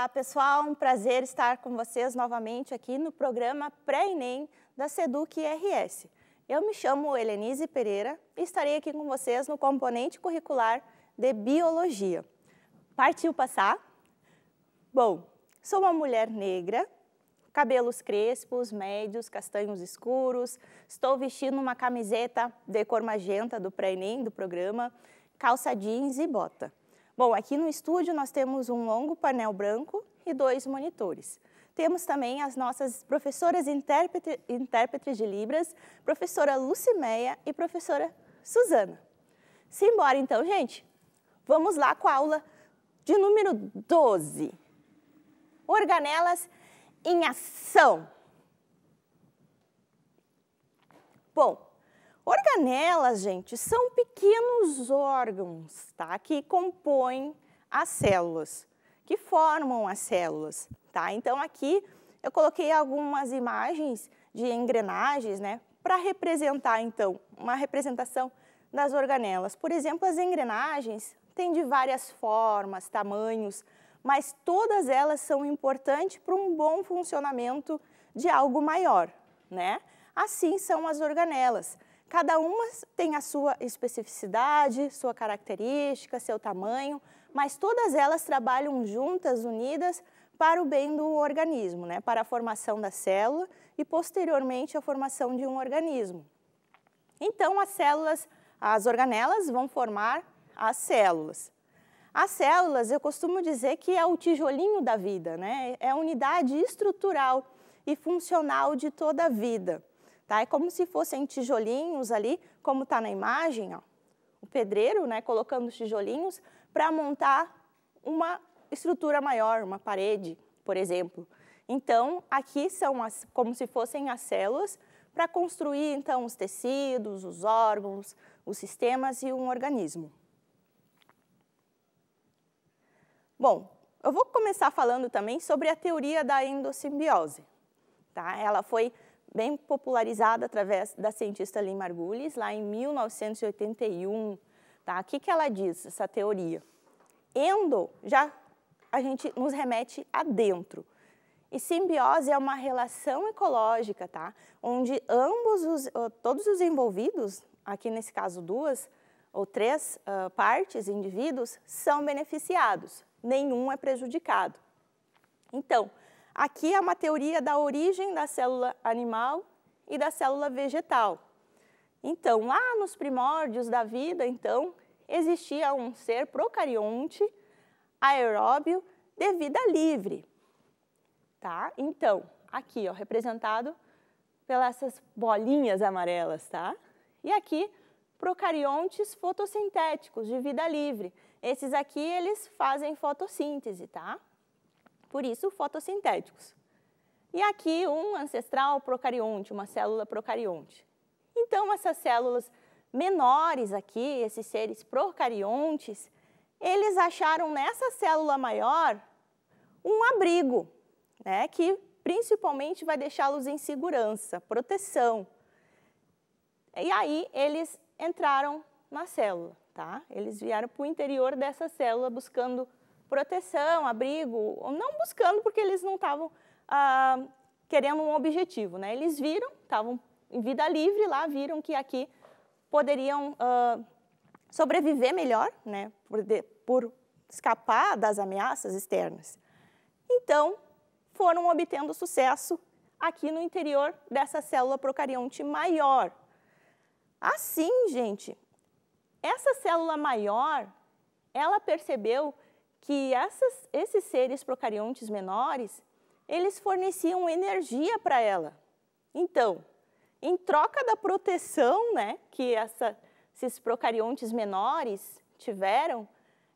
Olá, pessoal, um prazer estar com vocês novamente aqui no programa Pré-ENEM da Seduc RS. Eu me chamo Helenise Pereira e estarei aqui com vocês no componente curricular de Biologia. Partiu passar? Bom, sou uma mulher negra, cabelos crespos, médios, castanhos escuros, estou vestindo uma camiseta de cor magenta do Pré-ENEM do programa, calça jeans e bota. Bom, aqui no estúdio nós temos um longo painel branco e dois monitores. Temos também as nossas professoras intérprete, intérpretes de Libras, professora Lucimeia e professora Suzana. Simbora então, gente. Vamos lá com a aula de número 12. Organelas em ação. Bom, Organelas, gente, são pequenos órgãos tá, que compõem as células, que formam as células. Tá? Então, aqui eu coloquei algumas imagens de engrenagens né, para representar, então, uma representação das organelas. Por exemplo, as engrenagens têm de várias formas, tamanhos, mas todas elas são importantes para um bom funcionamento de algo maior, né? Assim são as organelas. Cada uma tem a sua especificidade, sua característica, seu tamanho, mas todas elas trabalham juntas, unidas, para o bem do organismo, né? para a formação da célula e, posteriormente, a formação de um organismo. Então, as células, as organelas vão formar as células. As células, eu costumo dizer que é o tijolinho da vida, né? é a unidade estrutural e funcional de toda a vida. Tá? É como se fossem tijolinhos ali, como está na imagem, ó, o pedreiro né, colocando os tijolinhos para montar uma estrutura maior, uma parede, por exemplo. Então, aqui são as, como se fossem as células para construir, então, os tecidos, os órgãos, os sistemas e um organismo. Bom, eu vou começar falando também sobre a teoria da endossimbiose. Tá? Ela foi bem popularizada através da cientista Lynn Margulis, lá em 1981. Tá? O que, que ela diz, essa teoria? Endo já a gente nos remete a dentro. E simbiose é uma relação ecológica, tá? Onde ambos os, ah, todos os envolvidos, aqui nesse caso duas ou três uh, partes, indivíduos, são beneficiados. Nenhum é prejudicado. Então, Aqui é uma teoria da origem da célula animal e da célula vegetal. Então, lá nos primórdios da vida, então, existia um ser procarionte aeróbio de vida livre. Tá? Então, aqui, ó, representado pelas essas bolinhas amarelas, tá? E aqui, procariontes fotossintéticos de vida livre. Esses aqui, eles fazem fotossíntese, tá? por isso fotossintéticos. E aqui um ancestral procarionte, uma célula procarionte. Então essas células menores aqui, esses seres procariontes, eles acharam nessa célula maior um abrigo, né, que principalmente vai deixá-los em segurança, proteção. E aí eles entraram na célula, tá? Eles vieram para o interior dessa célula buscando proteção, abrigo, não buscando porque eles não estavam ah, querendo um objetivo. Né? Eles viram, estavam em vida livre lá, viram que aqui poderiam ah, sobreviver melhor, né? por, de, por escapar das ameaças externas. Então, foram obtendo sucesso aqui no interior dessa célula procarionte maior. Assim, gente, essa célula maior, ela percebeu que essas, esses seres procariontes menores, eles forneciam energia para ela. Então, em troca da proteção né, que essa, esses procariontes menores tiveram,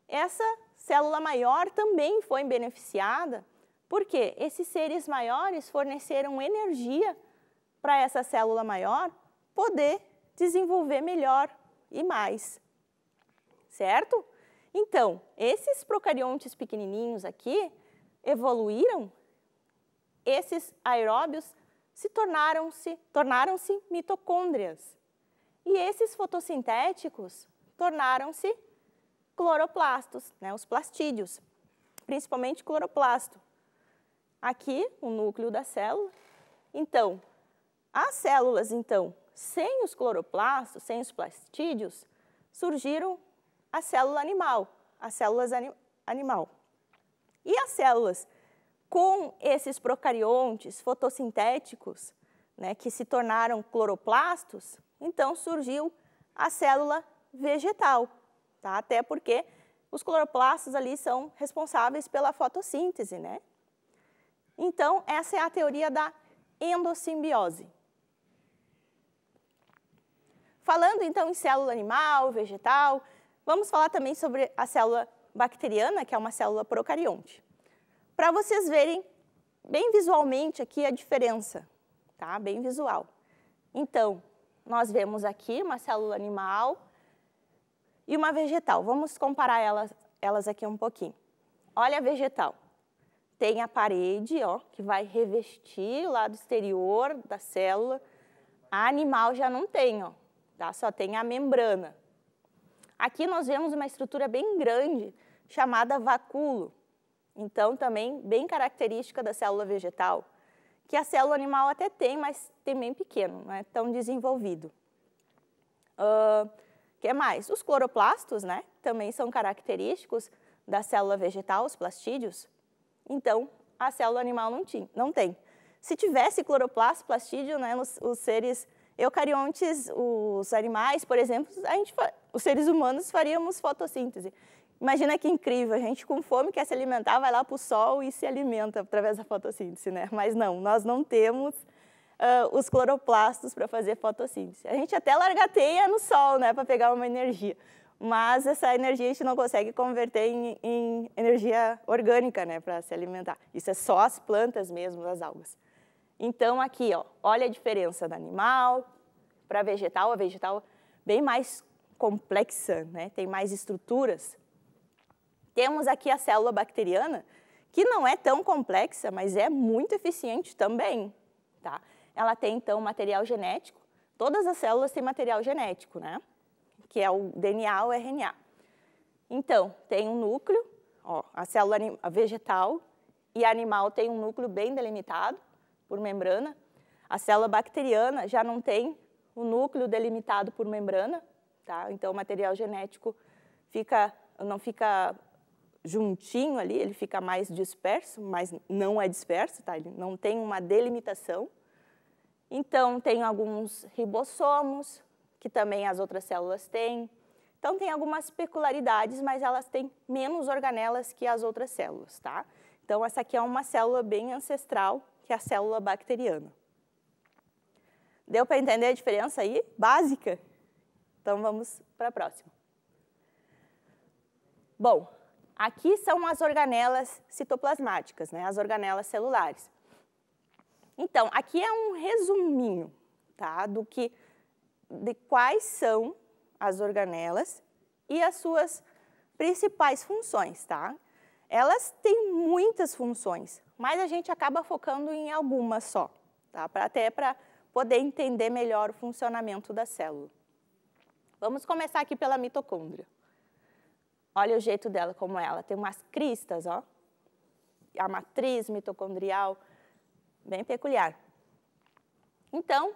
essa célula maior também foi beneficiada, porque esses seres maiores forneceram energia para essa célula maior poder desenvolver melhor e mais, certo? Então, esses procariontes pequenininhos aqui evoluíram, esses aeróbios se tornaram-se tornaram-se mitocôndrias. E esses fotossintéticos tornaram-se cloroplastos, né, os plastídeos, principalmente cloroplasto. Aqui, o núcleo da célula. Então, as células, então, sem os cloroplastos, sem os plastídeos, surgiram a célula animal, as células anim animal. E as células com esses procariontes fotossintéticos, né, que se tornaram cloroplastos, então surgiu a célula vegetal, tá? Até porque os cloroplastos ali são responsáveis pela fotossíntese, né? Então, essa é a teoria da endossimbiose. Falando então em célula animal, vegetal, Vamos falar também sobre a célula bacteriana, que é uma célula procarionte. Para vocês verem bem visualmente aqui a diferença, tá? Bem visual. Então, nós vemos aqui uma célula animal e uma vegetal. Vamos comparar elas, elas aqui um pouquinho. Olha a vegetal. Tem a parede, ó, que vai revestir o lado exterior da célula. A animal já não tem, ó, tá? Só tem a membrana. Aqui nós vemos uma estrutura bem grande chamada vacúolo, então também bem característica da célula vegetal, que a célula animal até tem, mas tem bem pequeno, não é tão desenvolvido. O uh, que mais? Os cloroplastos, né, também são característicos da célula vegetal, os plastídeos. Então, a célula animal não, tinha, não tem. Se tivesse cloroplasto, plastídeo, né, os, os seres Eucariontes, os animais, por exemplo, a gente, os seres humanos faríamos fotossíntese. Imagina que incrível, a gente com fome quer se alimentar, vai lá para o sol e se alimenta através da fotossíntese, né? Mas não, nós não temos uh, os cloroplastos para fazer fotossíntese. A gente até larga teia no sol, né, para pegar uma energia, mas essa energia a gente não consegue converter em, em energia orgânica, né, para se alimentar. Isso é só as plantas mesmo, as algas. Então, aqui, ó, olha a diferença da animal para vegetal. A vegetal bem mais complexa, né? tem mais estruturas. Temos aqui a célula bacteriana, que não é tão complexa, mas é muito eficiente também. Tá? Ela tem, então, material genético. Todas as células têm material genético, né? que é o DNA ou RNA. Então, tem um núcleo, ó, a célula vegetal e animal tem um núcleo bem delimitado, por membrana. A célula bacteriana já não tem o núcleo delimitado por membrana, tá? Então o material genético fica, não fica juntinho ali, ele fica mais disperso, mas não é disperso, tá? Ele não tem uma delimitação. Então tem alguns ribossomos, que também as outras células têm. Então tem algumas peculiaridades, mas elas têm menos organelas que as outras células, tá? Então essa aqui é uma célula bem ancestral que é a célula bacteriana. Deu para entender a diferença aí? Básica? Então vamos para a próxima. Bom, aqui são as organelas citoplasmáticas, né? as organelas celulares. Então, aqui é um resuminho tá? do que, de quais são as organelas e as suas principais funções. Tá? Elas têm muitas funções, mas a gente acaba focando em algumas só, tá? Pra, até para poder entender melhor o funcionamento da célula. Vamos começar aqui pela mitocôndria. Olha o jeito dela, como ela tem umas cristas, ó. A matriz mitocondrial, bem peculiar. Então,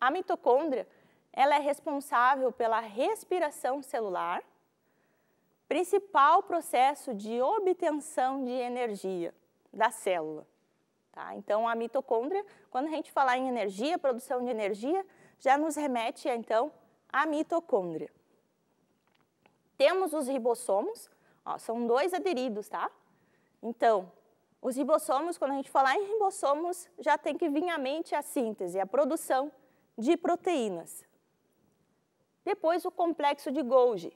a mitocôndria, ela é responsável pela respiração celular, principal processo de obtenção de energia da célula. Tá? Então, a mitocôndria, quando a gente falar em energia, produção de energia, já nos remete, então, à mitocôndria. Temos os ribossomos, ó, são dois aderidos, tá? Então, os ribossomos, quando a gente falar em ribossomos, já tem que vir à mente a síntese, a produção de proteínas. Depois, o complexo de Golgi.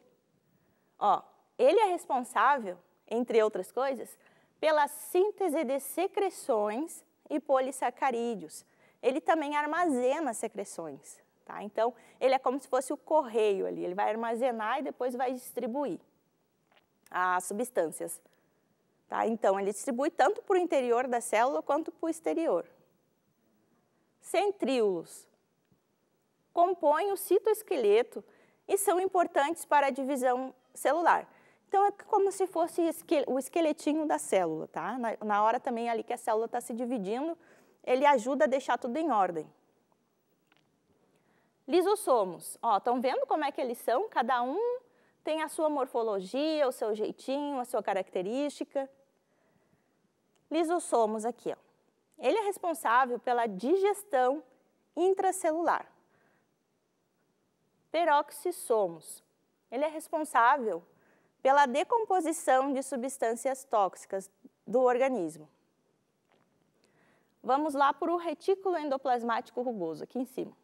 Ó, ele é responsável, entre outras coisas, pela síntese de secreções e polissacarídeos. Ele também armazena secreções, tá? Então, ele é como se fosse o correio ali, ele vai armazenar e depois vai distribuir as substâncias. Tá? Então, ele distribui tanto para o interior da célula quanto para o exterior. Centríolos compõem o citoesqueleto e são importantes para a divisão celular. Então, é como se fosse o esqueletinho da célula, tá? Na, hora também ali que a célula está se dividindo, ele ajuda a deixar tudo em ordem. Lisossomos, ó, estão vendo como é que eles são? Cada um tem a sua morfologia, o seu jeitinho, a sua característica. Lisossomos aqui, ó. Ele é responsável pela digestão intracelular. Peroxissomos. Ele é responsável pela decomposição de substâncias tóxicas do organismo. Vamos lá para o retículo endoplasmático rugoso, aqui em cima.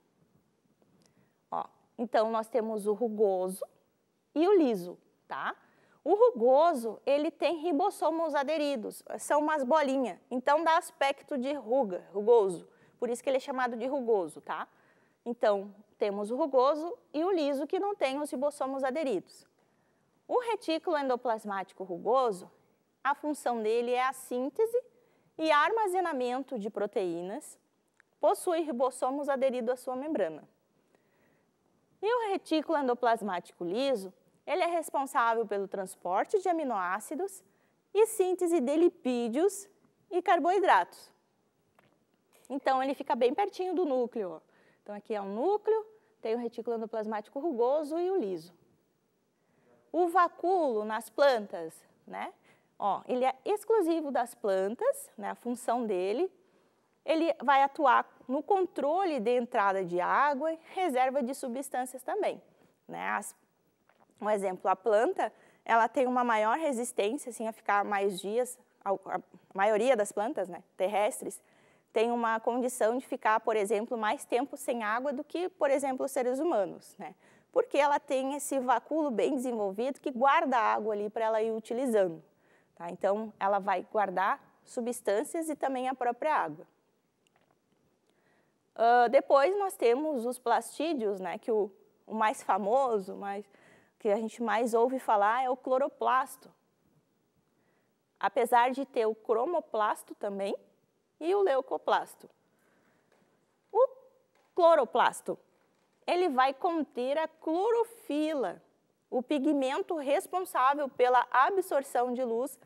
Ó, então, nós temos o rugoso e o liso, tá? O rugoso, ele tem ribossomos aderidos, são umas bolinhas, então dá aspecto de ruga, rugoso, por isso que ele é chamado de rugoso, tá? Então, temos o rugoso e o liso, que não tem os ribossomos aderidos. O retículo endoplasmático rugoso, a função dele é a síntese e armazenamento de proteínas, possui ribossomos aderidos à sua membrana. E o retículo endoplasmático liso, ele é responsável pelo transporte de aminoácidos e síntese de lipídios e carboidratos. Então, ele fica bem pertinho do núcleo. Então, aqui é o um núcleo, tem o retículo endoplasmático rugoso e o liso. O vacúolo nas plantas, né? Ó, ele é exclusivo das plantas, né? A função dele, ele vai atuar no controle de entrada de água e reserva de substâncias também, né? As, um exemplo, a planta, ela tem uma maior resistência, assim, a ficar mais dias, a, a maioria das plantas, né, terrestres, tem uma condição de ficar, por exemplo, mais tempo sem água do que, por exemplo, os seres humanos, né? porque ela tem esse vacúolo bem desenvolvido que guarda a água ali para ela ir utilizando. Tá? Então, ela vai guardar substâncias e também a própria água. Uh, depois nós temos os plastídeos, né, que o, o mais famoso, mais, que a gente mais ouve falar é o cloroplasto. Apesar de ter o cromoplasto também e o leucoplasto. O cloroplasto ele vai conter a clorofila, o pigmento responsável pela absorção de luz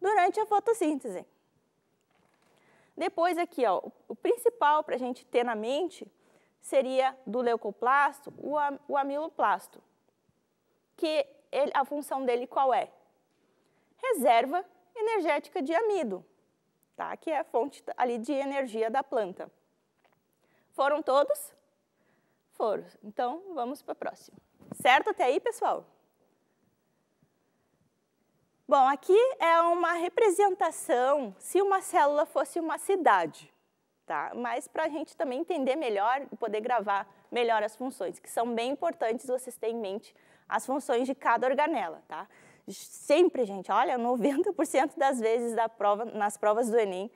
durante a fotossíntese. Depois aqui, ó, o principal para a gente ter na mente seria do leucoplasto, o, amiloplasto, que ele, a função dele qual é? Reserva energética de amido, tá? que é a fonte ali de energia da planta. Foram todos? Foram. Então, vamos para a próxima. Certo até aí, pessoal? Bom, aqui é uma representação se uma célula fosse uma cidade, tá? Mas para a gente também entender melhor e poder gravar melhor as funções, que são bem importantes vocês terem em mente as funções de cada organela, tá? Sempre, gente, olha, 90% das vezes da prova, nas provas do Enem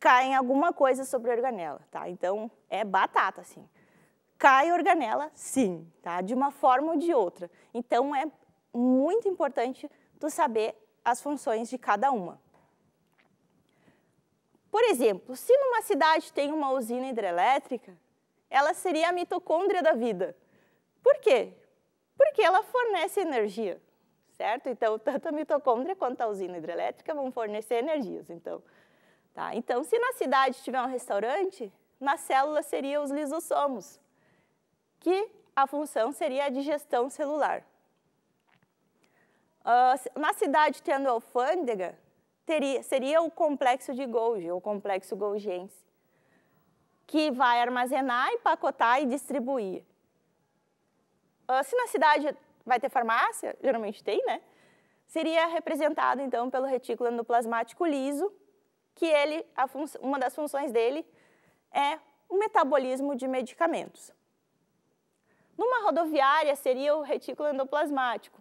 caem alguma coisa sobre a organela, tá? Então, é batata, assim cai organela, sim, tá? De uma forma ou de outra. Então é muito importante tu saber as funções de cada uma. Por exemplo, se numa cidade tem uma usina hidrelétrica, ela seria a mitocôndria da vida. Por quê? Porque ela fornece energia, certo? Então, tanto a mitocôndria quanto a usina hidrelétrica vão fornecer energias. Então, tá? então se na cidade tiver um restaurante, na célula seria os lisossomos que a função seria a digestão celular. Uh, na cidade tendo alfândega, teria, seria o complexo de Golgi, o complexo Golgiense, que vai armazenar, empacotar e distribuir. Uh, se na cidade vai ter farmácia, geralmente tem, né? Seria representado, então, pelo retículo endoplasmático liso, que ele, uma das funções dele é o metabolismo de medicamentos. Numa rodoviária, seria o retículo endoplasmático,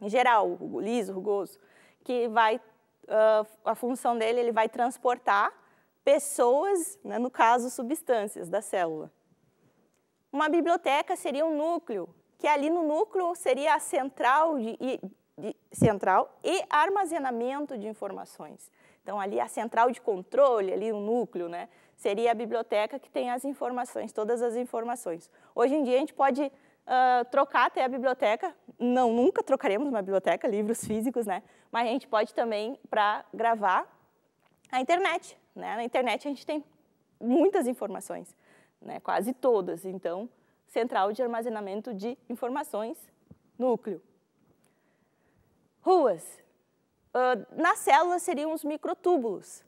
em geral, o liso, rugoso, que vai, ah, a função dele, ele vai transportar pessoas, né, no caso, substâncias da célula. Uma biblioteca seria um núcleo, que ali no núcleo seria a central, de, de, central e armazenamento de informações. Então, ali a central de controle, ali o núcleo, né? seria a biblioteca que tem as informações, todas as informações. Hoje em dia a gente pode uh, trocar até a biblioteca, não, nunca trocaremos uma biblioteca, livros físicos, né? Mas a gente pode também para gravar a internet, né? Na internet a gente tem muitas informações, né? Quase todas, então central de armazenamento de informações, núcleo. Ruas. Uh, célula seriam os microtúbulos,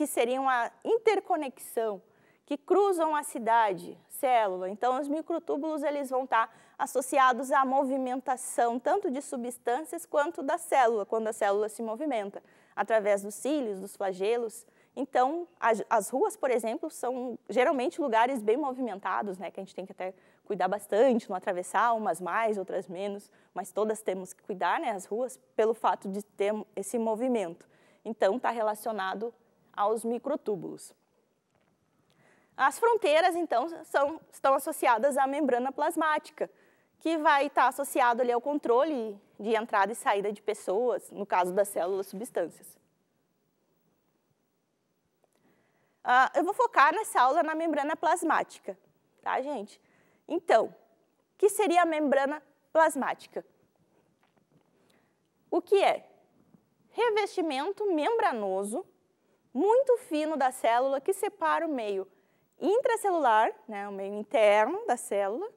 que seriam a interconexão, que cruzam a cidade, célula. Então, os microtúbulos eles vão estar associados à movimentação tanto de substâncias quanto da célula, quando a célula se movimenta, através dos cílios, dos flagelos. Então, as ruas, por exemplo, são geralmente lugares bem movimentados, né, que a gente tem que até cuidar bastante, não atravessar umas mais, outras menos, mas todas temos que cuidar, né, as ruas, pelo fato de ter esse movimento. Então, está relacionado aos microtúbulos. As fronteiras, então, são, estão associadas à membrana plasmática, que vai estar associado ali ao controle de entrada e saída de pessoas, no caso das células substâncias. Ah, eu vou focar nessa aula na membrana plasmática, tá, gente? Então, o que seria a membrana plasmática? O que é? Revestimento membranoso muito fino da célula que separa o meio intracelular, né, o meio interno da célula,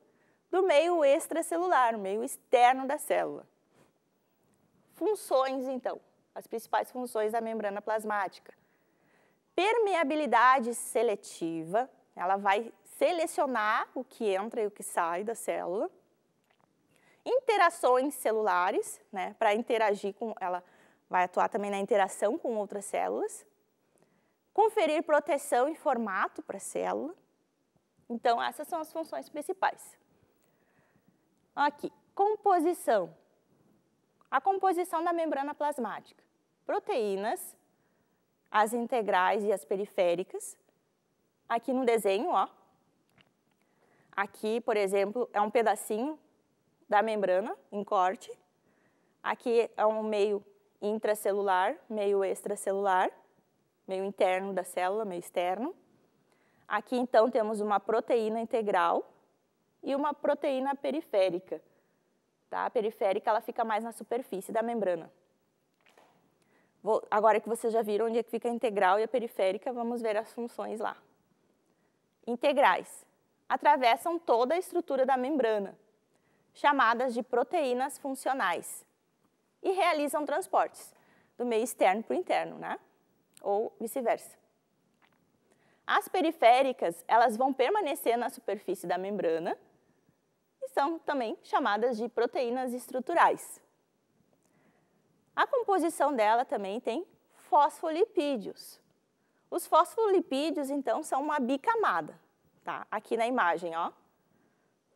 do meio extracelular, o meio externo da célula. Funções, então, as principais funções da membrana plasmática. Permeabilidade seletiva, ela vai selecionar o que entra e o que sai da célula. Interações celulares, né, para interagir com ela, vai atuar também na interação com outras células conferir proteção e formato para a célula. Então, essas são as funções principais. Aqui, composição. A composição da membrana plasmática. Proteínas, as integrais e as periféricas. Aqui no desenho, ó. Aqui, por exemplo, é um pedacinho da membrana em corte. Aqui é um meio intracelular, meio extracelular meio interno da célula, meio externo. Aqui, então, temos uma proteína integral e uma proteína periférica. Tá? A periférica ela fica mais na superfície da membrana. Vou, agora que vocês já viram onde é que fica a integral e a periférica, vamos ver as funções lá. Integrais atravessam toda a estrutura da membrana, chamadas de proteínas funcionais, e realizam transportes do meio externo para o interno, né? ou vice-versa. As periféricas, elas vão permanecer na superfície da membrana e são também chamadas de proteínas estruturais. A composição dela também tem fosfolipídios. Os fosfolipídios, então, são uma bicamada, tá? Aqui na imagem, ó,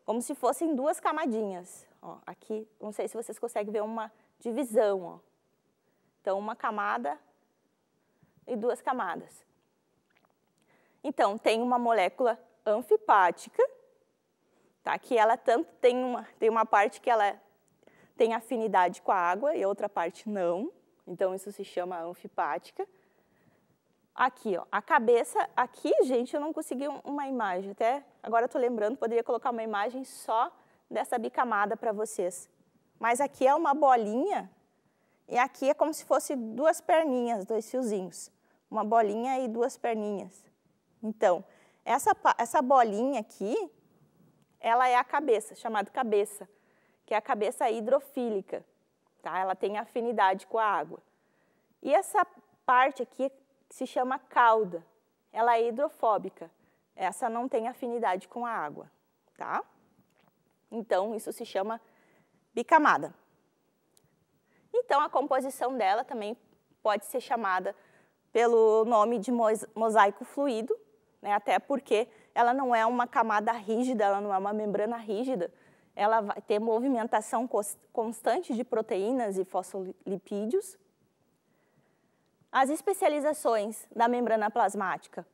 como se fossem duas camadinhas. Ó, aqui, não sei se vocês conseguem ver uma divisão, ó. Então, uma camada e duas camadas. Então, tem uma molécula anfipática, tá? que ela tanto tem uma, tem uma parte que ela tem afinidade com a água e outra parte não. Então, isso se chama anfipática. Aqui, ó, a cabeça, aqui, gente, eu não consegui uma imagem. Até agora estou lembrando, poderia colocar uma imagem só dessa bicamada para vocês. Mas aqui é uma bolinha e aqui é como se fosse duas perninhas, dois fiozinhos uma bolinha e duas perninhas. Então, essa, essa bolinha aqui, ela é a cabeça, chamada cabeça, que é a cabeça hidrofílica, tá? Ela tem afinidade com a água. E essa parte aqui se chama cauda, ela é hidrofóbica, essa não tem afinidade com a água, tá? Então, isso se chama bicamada. Então, a composição dela também pode ser chamada pelo nome de mosaico fluido, né, até porque ela não é uma camada rígida, ela não é uma membrana rígida, ela vai ter movimentação constante de proteínas e fosfolipídios. As especializações da membrana plasmática,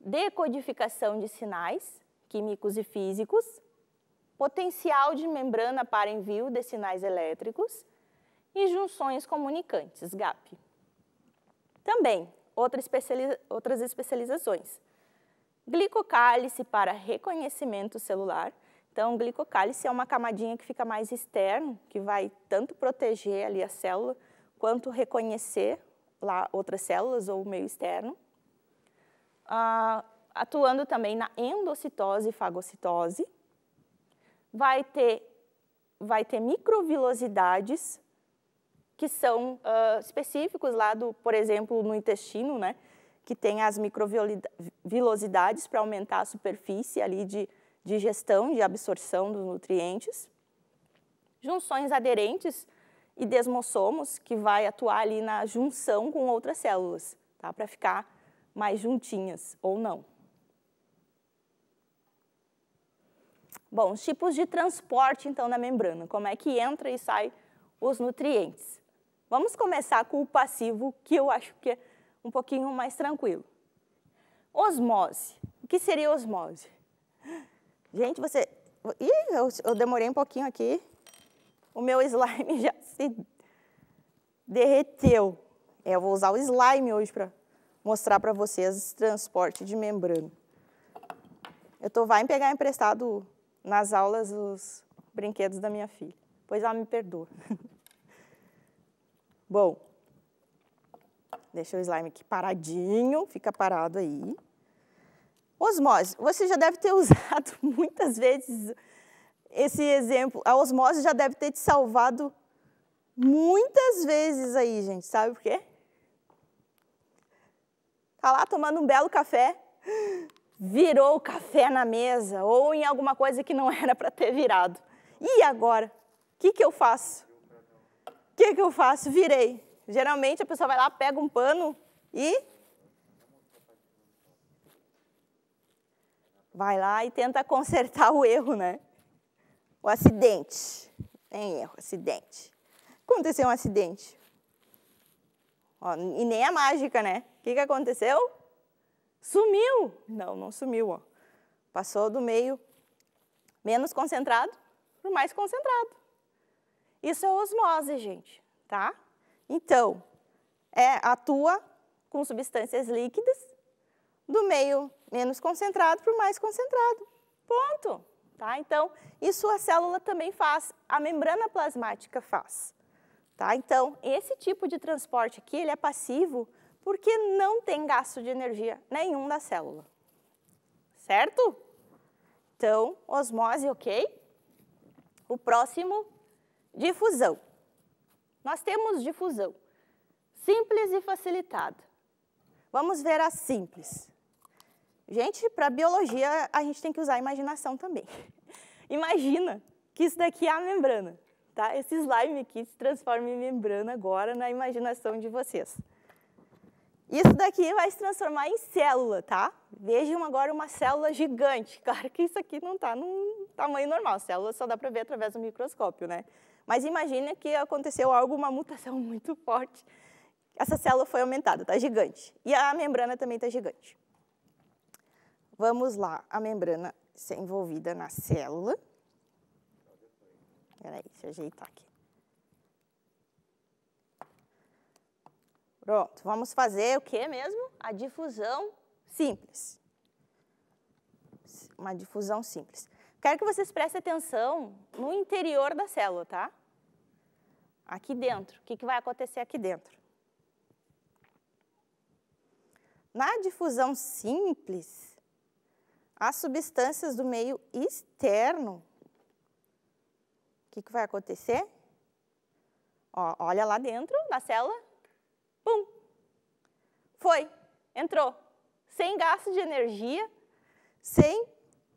decodificação de sinais químicos e físicos, potencial de membrana para envio de sinais elétricos e junções comunicantes, GAP. Também, outra especializa outras especializações. Glicocálice para reconhecimento celular. Então, glicocálice é uma camadinha que fica mais externa, que vai tanto proteger ali a célula, quanto reconhecer lá outras células ou o meio externo. Ah, atuando também na endocitose e fagocitose. Vai ter, vai ter microvilosidades que são uh, específicos lá do, por exemplo, no intestino, né? Que tem as microvilosidades para aumentar a superfície ali de digestão, de absorção dos nutrientes. Junções aderentes e desmossomos, que vai atuar ali na junção com outras células, tá? Para ficar mais juntinhas ou não. Bom, os tipos de transporte, então, da membrana. Como é que entra e sai os nutrientes? Vamos começar com o passivo, que eu acho que é um pouquinho mais tranquilo. Osmose. O que seria osmose? Gente, você... Ih, eu, eu demorei um pouquinho aqui. O meu slime já se derreteu. É, eu vou usar o slime hoje para mostrar para vocês esse transporte de membrana. Eu tô vai pegar emprestado nas aulas os brinquedos da minha filha, pois ela me perdoa. Bom, deixa o slime aqui paradinho, fica parado aí. Osmose, você já deve ter usado muitas vezes esse exemplo. A osmose já deve ter te salvado muitas vezes aí, gente. Sabe por quê? Tá lá tomando um belo café, virou o café na mesa ou em alguma coisa que não era para ter virado. E agora? O que, que eu faço? que, que eu faço? Virei. Geralmente a pessoa vai lá, pega um pano e. Vai lá e tenta consertar o erro, né? O acidente. Tem erro, acidente. Aconteceu um acidente. Ó, e nem a é mágica, né? O que, que aconteceu? Sumiu! Não, não sumiu. Ó. Passou do meio menos concentrado para mais concentrado. Isso é osmose, gente, tá? Então, é, atua com substâncias líquidas do meio menos concentrado para o mais concentrado. Ponto. Tá? Então, isso a célula também faz, a membrana plasmática faz. Tá? Então, esse tipo de transporte aqui, ele é passivo porque não tem gasto de energia nenhum da célula. Certo? Então, osmose, ok? O próximo Difusão. Nós temos difusão simples e facilitada. Vamos ver a simples. Gente, para biologia a gente tem que usar a imaginação também. Imagina que isso daqui é a membrana, tá? Esse slime aqui se transforma em membrana agora na imaginação de vocês. Isso daqui vai se transformar em célula, tá? Vejam agora uma célula gigante. Claro que isso aqui não está num tamanho normal. Célula só dá para ver através do microscópio, né? Mas imagine que aconteceu algo, uma mutação muito forte. Essa célula foi aumentada, está gigante. E a membrana também está gigante. Vamos lá, a membrana ser envolvida na célula. Peraí, deixa eu ajeitar aqui. Pronto, vamos fazer o que mesmo? A difusão simples. Uma difusão simples. Quero que vocês prestem atenção no interior da célula, tá? aqui dentro. O que, que vai acontecer aqui dentro? Na difusão simples, as substâncias do meio externo, o que, que vai acontecer? Ó, olha lá dentro da célula, pum, foi, entrou, sem gasto de energia, sem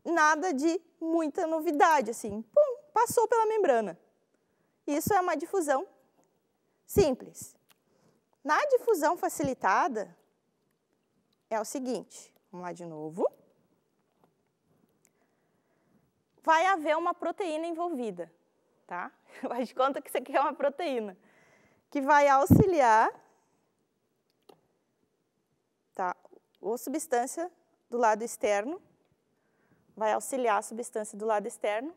nada de muita novidade, assim, pum, passou pela membrana. Isso é uma difusão simples. Na difusão facilitada, é o seguinte, vamos lá de novo. Vai haver uma proteína envolvida, tá? Faz de conta que isso aqui é uma proteína, que vai auxiliar tá, a substância do lado externo, vai auxiliar a substância do lado externo,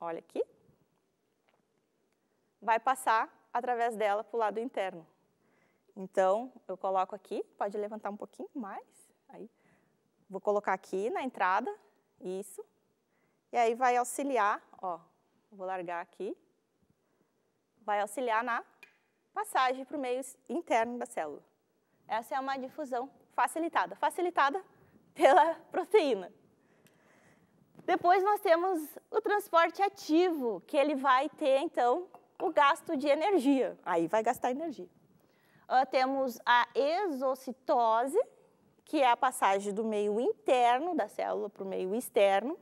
olha aqui, vai passar através dela para o lado interno. Então, eu coloco aqui, pode levantar um pouquinho mais, aí. Vou colocar aqui na entrada, isso. E aí vai auxiliar, ó, vou largar aqui. Vai auxiliar na passagem para o meio interno da célula. Essa é uma difusão facilitada, facilitada pela proteína. Depois nós temos o transporte ativo, que ele vai ter, então, o gasto de energia. Aí vai gastar energia. Uh, temos a exocitose, que é a passagem do meio interno da célula para o meio externo.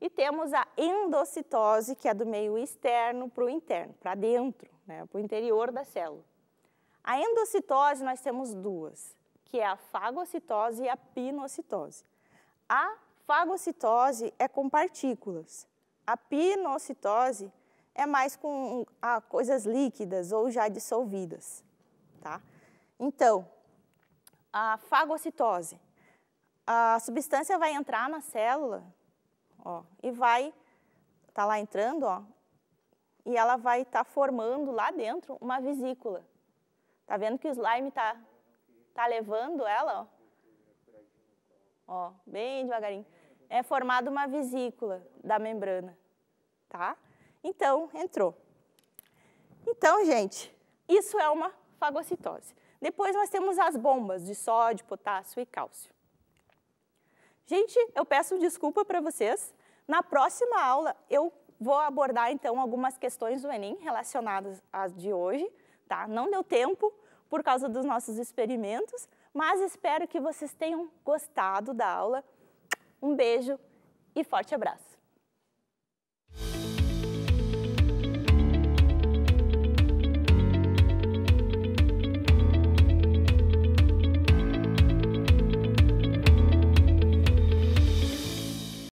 E temos a endocitose, que é do meio externo para o interno, para dentro, né, para o interior da célula. A endocitose nós temos duas, que é a fagocitose e a pinocitose. A fagocitose é com partículas. A pinocitose é mais com ah, coisas líquidas ou já dissolvidas. Tá? Então, a fagocitose. A substância vai entrar na célula ó, e vai tá lá entrando, ó, e ela vai estar tá formando lá dentro uma vesícula. Tá vendo que o slime está tá levando ela, ó? ó bem devagarinho. É formada uma vesícula da membrana, tá? Então, entrou. Então, gente, isso é uma fagocitose. Depois nós temos as bombas de sódio, potássio e cálcio. Gente, eu peço desculpa para vocês. Na próxima aula eu vou abordar então algumas questões do Enem relacionadas às de hoje, tá? Não deu tempo por causa dos nossos experimentos, mas espero que vocês tenham gostado da aula. Um beijo e forte abraço.